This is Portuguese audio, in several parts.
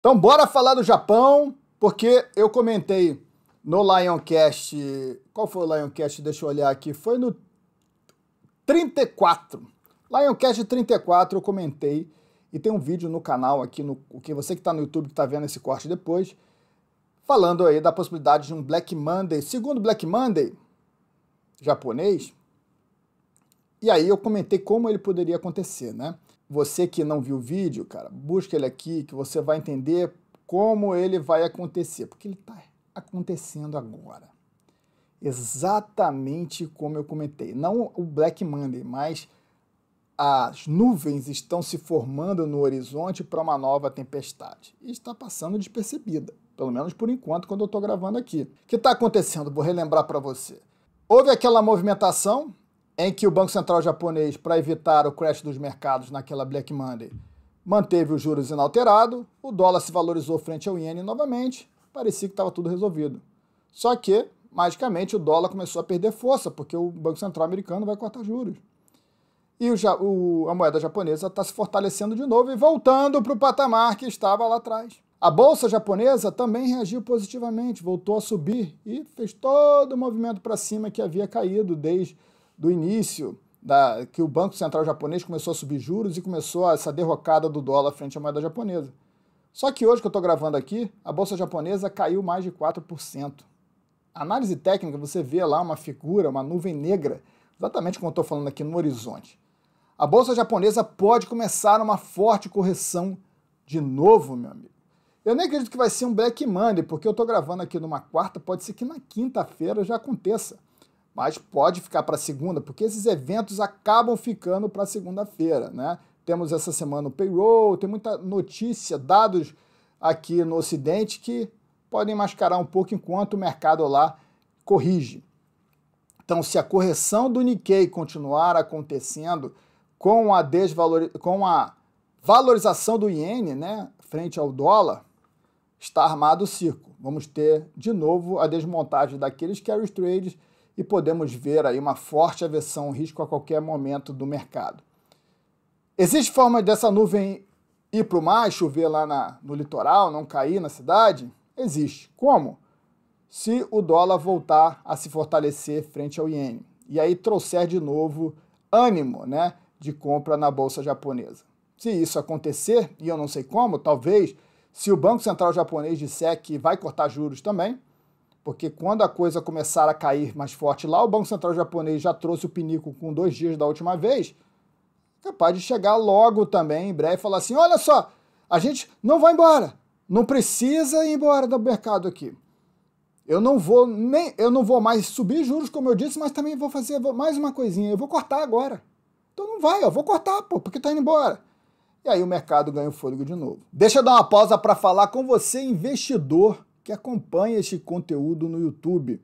Então, bora falar do Japão, porque eu comentei no Lioncast. Qual foi o Lioncast? Deixa eu olhar aqui. Foi no 34. Lioncast 34 eu comentei. E tem um vídeo no canal aqui, no, que você que está no YouTube que está vendo esse corte depois, falando aí da possibilidade de um Black Monday, segundo Black Monday japonês. E aí eu comentei como ele poderia acontecer, né? você que não viu o vídeo, cara, busca ele aqui que você vai entender como ele vai acontecer, porque ele está acontecendo agora. Exatamente como eu comentei. Não o Black Monday, mas as nuvens estão se formando no horizonte para uma nova tempestade. E está passando despercebida, pelo menos por enquanto, quando eu estou gravando aqui. O que está acontecendo? Vou relembrar para você. Houve aquela movimentação em que o Banco Central japonês, para evitar o crash dos mercados naquela Black Monday, manteve os juros inalterado, o dólar se valorizou frente ao iene novamente, parecia que estava tudo resolvido. Só que, magicamente, o dólar começou a perder força, porque o Banco Central americano vai cortar juros. E o, o, a moeda japonesa está se fortalecendo de novo e voltando para o patamar que estava lá atrás. A bolsa japonesa também reagiu positivamente, voltou a subir e fez todo o movimento para cima que havia caído desde do início da, que o Banco Central japonês começou a subir juros e começou essa derrocada do dólar frente à moeda japonesa. Só que hoje que eu estou gravando aqui, a bolsa japonesa caiu mais de 4%. análise técnica, você vê lá uma figura, uma nuvem negra, exatamente como eu estou falando aqui no horizonte. A bolsa japonesa pode começar uma forte correção de novo, meu amigo. Eu nem acredito que vai ser um Black Monday, porque eu estou gravando aqui numa quarta, pode ser que na quinta-feira já aconteça mas pode ficar para segunda, porque esses eventos acabam ficando para segunda-feira, né? Temos essa semana o payroll, tem muita notícia, dados aqui no Ocidente que podem mascarar um pouco enquanto o mercado lá corrige. Então, se a correção do Nikkei continuar acontecendo com a, desvalor... com a valorização do iene né, frente ao dólar, está armado o circo. Vamos ter de novo a desmontagem daqueles carry trades e podemos ver aí uma forte aversão ao risco a qualquer momento do mercado. Existe forma dessa nuvem ir para o mar, chover lá na, no litoral, não cair na cidade? Existe. Como? Se o dólar voltar a se fortalecer frente ao iene e aí trouxer de novo ânimo né, de compra na bolsa japonesa. Se isso acontecer, e eu não sei como, talvez se o Banco Central japonês disser que vai cortar juros também, porque quando a coisa começar a cair mais forte lá, o Banco Central japonês já trouxe o pinico com dois dias da última vez, capaz de chegar logo também, em breve, e falar assim: olha só, a gente não vai embora, não precisa ir embora do mercado aqui. Eu não vou nem, eu não vou mais subir juros, como eu disse, mas também vou fazer mais uma coisinha, eu vou cortar agora. Então não vai, eu vou cortar, pô, porque tá indo embora. E aí o mercado ganha o fôlego de novo. Deixa eu dar uma pausa para falar com você, investidor que acompanha este conteúdo no YouTube.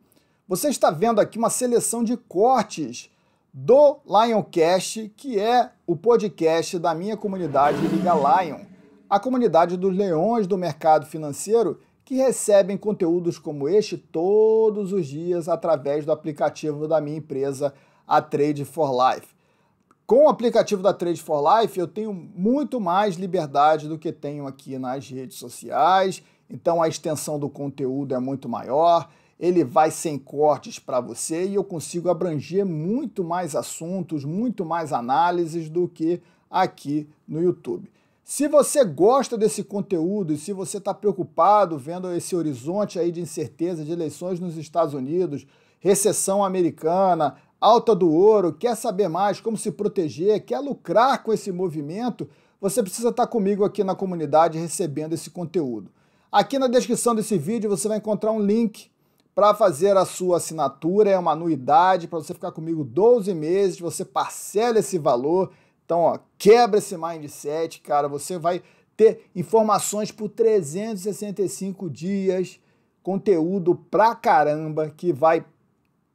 Você está vendo aqui uma seleção de cortes do Lioncast, que é o podcast da minha comunidade Liga Lion, a comunidade dos leões do mercado financeiro que recebem conteúdos como este todos os dias através do aplicativo da minha empresa, a Trade for Life. Com o aplicativo da Trade for Life, eu tenho muito mais liberdade do que tenho aqui nas redes sociais então a extensão do conteúdo é muito maior, ele vai sem cortes para você e eu consigo abranger muito mais assuntos, muito mais análises do que aqui no YouTube. Se você gosta desse conteúdo e se você está preocupado vendo esse horizonte aí de incerteza de eleições nos Estados Unidos, recessão americana, alta do ouro, quer saber mais como se proteger, quer lucrar com esse movimento, você precisa estar tá comigo aqui na comunidade recebendo esse conteúdo. Aqui na descrição desse vídeo você vai encontrar um link para fazer a sua assinatura, é uma anuidade para você ficar comigo 12 meses, você parcela esse valor. Então, ó, quebra esse mindset, cara, você vai ter informações por 365 dias, conteúdo pra caramba que vai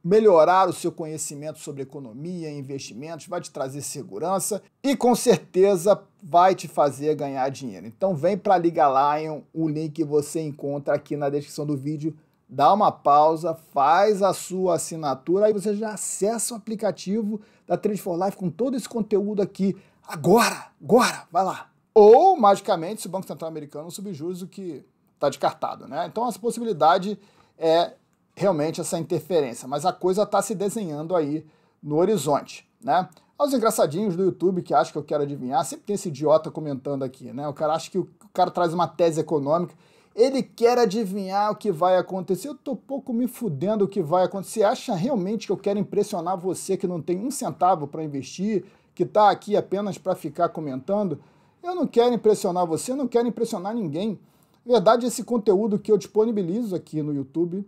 melhorar o seu conhecimento sobre economia, investimentos, vai te trazer segurança e com certeza vai te fazer ganhar dinheiro. Então vem para a Liga Lion, o link você encontra aqui na descrição do vídeo. Dá uma pausa, faz a sua assinatura, aí você já acessa o aplicativo da Trade for Life com todo esse conteúdo aqui agora, agora, vai lá. Ou, magicamente, se o Banco Central Americano subir juros, o que está descartado, né? Então, essa possibilidade é realmente essa interferência, mas a coisa está se desenhando aí no horizonte, né? aos engraçadinhos do YouTube que acham que eu quero adivinhar. Sempre tem esse idiota comentando aqui, né? O cara acha que o cara traz uma tese econômica. Ele quer adivinhar o que vai acontecer. Eu tô pouco me fudendo o que vai acontecer. Você acha realmente que eu quero impressionar você que não tem um centavo para investir, que está aqui apenas para ficar comentando? Eu não quero impressionar você, eu não quero impressionar ninguém. Na verdade, esse conteúdo que eu disponibilizo aqui no YouTube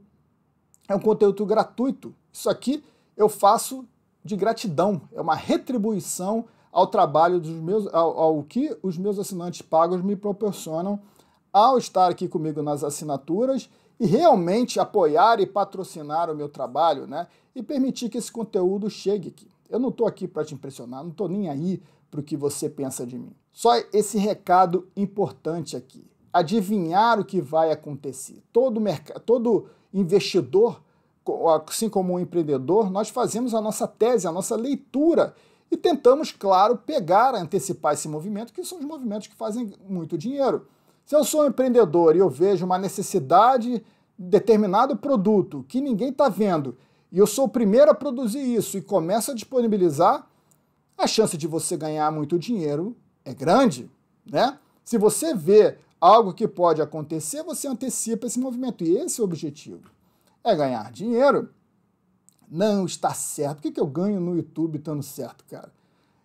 é um conteúdo gratuito. Isso aqui eu faço de gratidão, é uma retribuição ao trabalho dos meus, ao, ao que os meus assinantes pagos me proporcionam ao estar aqui comigo nas assinaturas e realmente apoiar e patrocinar o meu trabalho, né? E permitir que esse conteúdo chegue aqui. Eu não estou aqui para te impressionar, não estou nem aí para o que você pensa de mim. Só esse recado importante aqui. Adivinhar o que vai acontecer. Todo, mercado todo investidor assim como um empreendedor, nós fazemos a nossa tese, a nossa leitura e tentamos, claro, pegar, antecipar esse movimento, que são os movimentos que fazem muito dinheiro. Se eu sou um empreendedor e eu vejo uma necessidade determinado produto que ninguém está vendo e eu sou o primeiro a produzir isso e começo a disponibilizar, a chance de você ganhar muito dinheiro é grande, né? Se você vê algo que pode acontecer, você antecipa esse movimento e esse é o objetivo é ganhar dinheiro. Não está certo. O que, que eu ganho no YouTube estando certo, cara?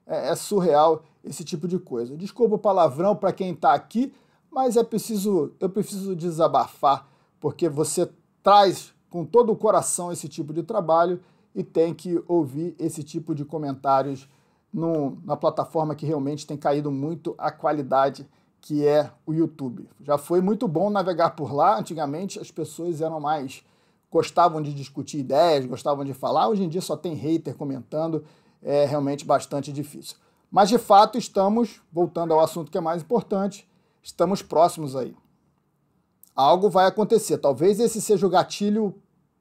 É, é surreal esse tipo de coisa. Desculpa o palavrão para quem está aqui, mas é preciso, eu preciso desabafar, porque você traz com todo o coração esse tipo de trabalho e tem que ouvir esse tipo de comentários no, na plataforma que realmente tem caído muito a qualidade, que é o YouTube. Já foi muito bom navegar por lá, antigamente as pessoas eram mais gostavam de discutir ideias, gostavam de falar. Hoje em dia só tem hater comentando, é realmente bastante difícil. Mas de fato estamos, voltando ao assunto que é mais importante, estamos próximos aí. Algo vai acontecer. Talvez esse seja o gatilho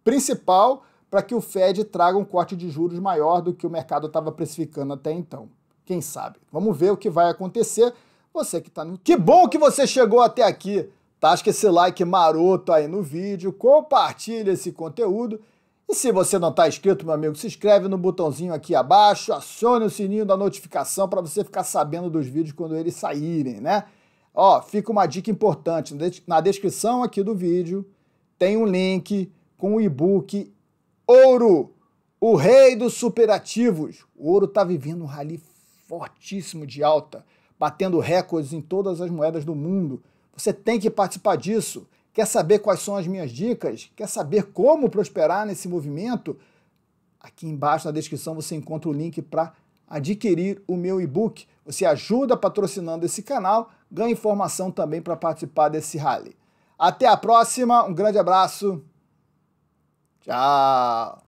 principal para que o Fed traga um corte de juros maior do que o mercado estava precificando até então. Quem sabe? Vamos ver o que vai acontecer. Você que está no. Que bom que você chegou até aqui! Tasca tá, esse like maroto aí no vídeo, compartilha esse conteúdo e se você não está inscrito, meu amigo, se inscreve no botãozinho aqui abaixo, acione o sininho da notificação para você ficar sabendo dos vídeos quando eles saírem, né? Ó, fica uma dica importante, na descrição aqui do vídeo tem um link com o e-book Ouro, o rei dos superativos. O ouro está vivendo um rally fortíssimo de alta, batendo recordes em todas as moedas do mundo. Você tem que participar disso. Quer saber quais são as minhas dicas? Quer saber como prosperar nesse movimento? Aqui embaixo na descrição você encontra o link para adquirir o meu e-book. Você ajuda patrocinando esse canal, ganha informação também para participar desse rally. Até a próxima, um grande abraço. Tchau.